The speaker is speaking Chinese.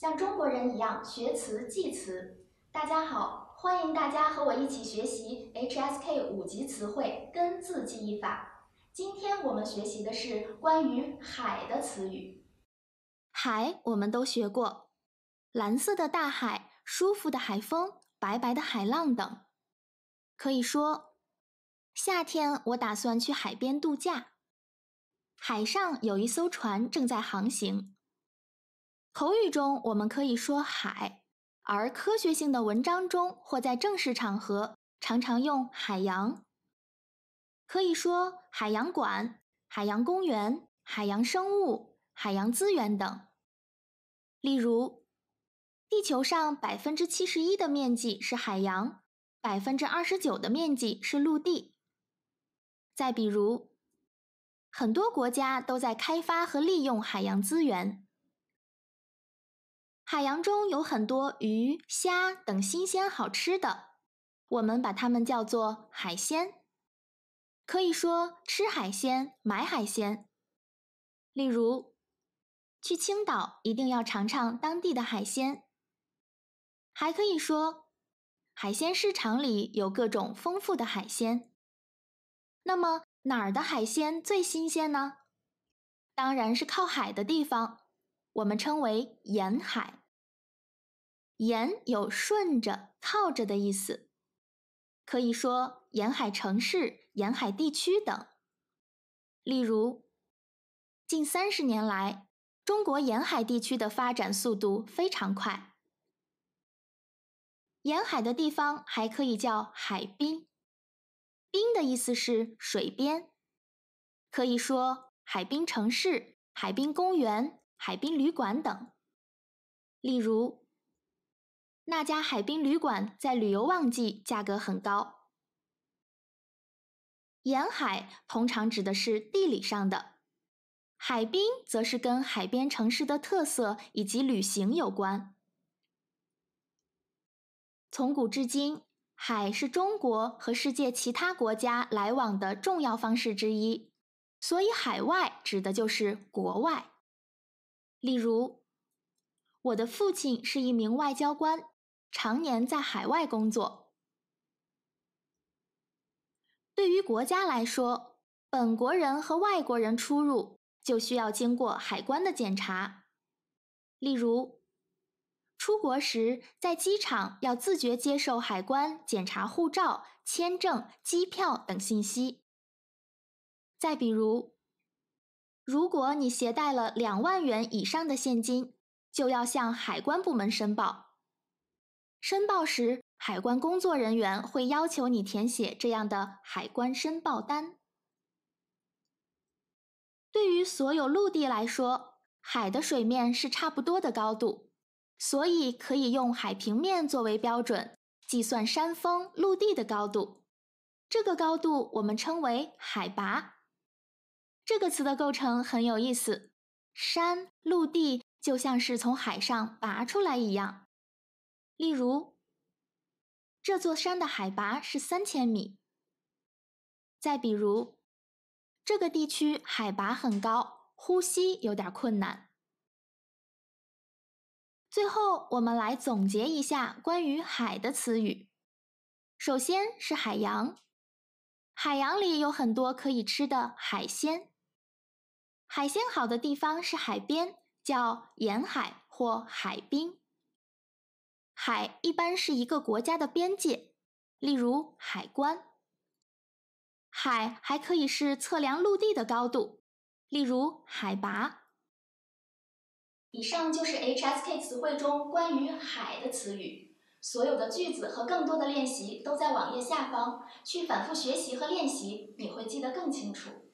像中国人一样学词记词。大家好，欢迎大家和我一起学习 HSK 五级词汇根字记忆法。今天我们学习的是关于海的词语。海我们都学过，蓝色的大海、舒服的海风、白白的海浪等。可以说，夏天我打算去海边度假。海上有一艘船正在航行。口语中，我们可以说“海”，而科学性的文章中或在正式场合，常常用“海洋”。可以说“海洋馆”“海洋公园”“海洋生物”“海洋资源”等。例如，地球上百分之七十一的面积是海洋，百分之二十九的面积是陆地。再比如，很多国家都在开发和利用海洋资源。海洋中有很多鱼、虾等新鲜好吃的，我们把它们叫做海鲜。可以说吃海鲜、买海鲜。例如，去青岛一定要尝尝当地的海鲜。还可以说，海鲜市场里有各种丰富的海鲜。那么哪儿的海鲜最新鲜呢？当然是靠海的地方，我们称为沿海。沿有顺着、靠着的意思，可以说沿海城市、沿海地区等。例如，近三十年来，中国沿海地区的发展速度非常快。沿海的地方还可以叫海滨，滨的意思是水边，可以说海滨城市、海滨公园、海滨旅馆等。例如。那家海滨旅馆在旅游旺季价格很高。沿海通常指的是地理上的，海滨则是跟海边城市的特色以及旅行有关。从古至今，海是中国和世界其他国家来往的重要方式之一，所以海外指的就是国外。例如，我的父亲是一名外交官。常年在海外工作，对于国家来说，本国人和外国人出入就需要经过海关的检查。例如，出国时在机场要自觉接受海关检查护照、签证、机票等信息。再比如，如果你携带了两万元以上的现金，就要向海关部门申报。申报时，海关工作人员会要求你填写这样的海关申报单。对于所有陆地来说，海的水面是差不多的高度，所以可以用海平面作为标准计算山峰、陆地的高度。这个高度我们称为海拔。这个词的构成很有意思，山、陆地就像是从海上拔出来一样。例如，这座山的海拔是三千米。再比如，这个地区海拔很高，呼吸有点困难。最后，我们来总结一下关于海的词语。首先是海洋，海洋里有很多可以吃的海鲜。海鲜好的地方是海边，叫沿海或海滨。海一般是一个国家的边界，例如海关。海还可以是测量陆地的高度，例如海拔。以上就是 HSK 词汇中关于海的词语。所有的句子和更多的练习都在网页下方，去反复学习和练习，你会记得更清楚。